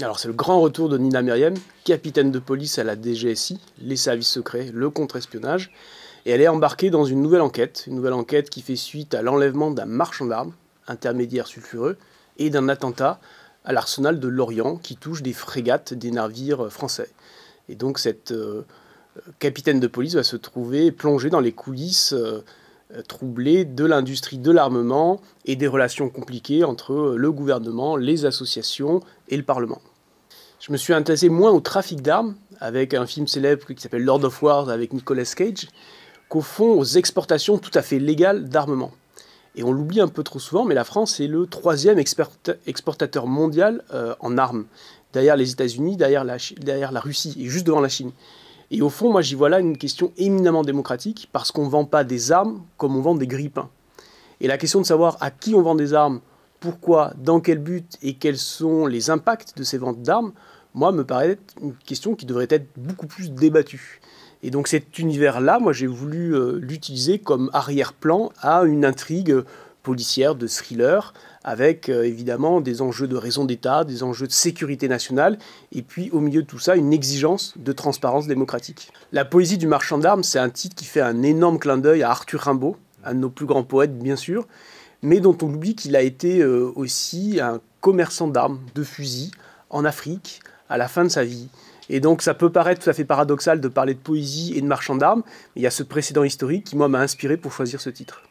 Alors c'est le grand retour de Nina Meriem, capitaine de police à la DGSI, les services secrets, le contre-espionnage, et elle est embarquée dans une nouvelle enquête, une nouvelle enquête qui fait suite à l'enlèvement d'un marchand d'armes, intermédiaire sulfureux, et d'un attentat à l'arsenal de l'Orient qui touche des frégates des navires français. Et donc cette euh, capitaine de police va se trouver plongée dans les coulisses euh, euh, troublé de l'industrie de l'armement et des relations compliquées entre euh, le gouvernement, les associations et le Parlement. Je me suis intéressé moins au trafic d'armes, avec un film célèbre qui s'appelle Lord of War avec Nicolas Cage, qu'au fond aux exportations tout à fait légales d'armement. Et on l'oublie un peu trop souvent, mais la France est le troisième exportateur mondial euh, en armes, derrière les États-Unis, derrière la Russie et juste devant la Chine. Et au fond, moi, j'y vois là une question éminemment démocratique, parce qu'on ne vend pas des armes comme on vend des grippins. Et la question de savoir à qui on vend des armes, pourquoi, dans quel but et quels sont les impacts de ces ventes d'armes, moi, me paraît être une question qui devrait être beaucoup plus débattue. Et donc cet univers-là, moi, j'ai voulu euh, l'utiliser comme arrière-plan à une intrigue policière, de thriller, avec euh, évidemment des enjeux de raison d'État, des enjeux de sécurité nationale, et puis au milieu de tout ça, une exigence de transparence démocratique. La poésie du marchand d'armes, c'est un titre qui fait un énorme clin d'œil à Arthur Rimbaud, un de nos plus grands poètes bien sûr, mais dont on oublie qu'il a été euh, aussi un commerçant d'armes, de fusils, en Afrique, à la fin de sa vie. Et donc ça peut paraître tout à fait paradoxal de parler de poésie et de marchand d'armes, mais il y a ce précédent historique qui, moi, m'a inspiré pour choisir ce titre.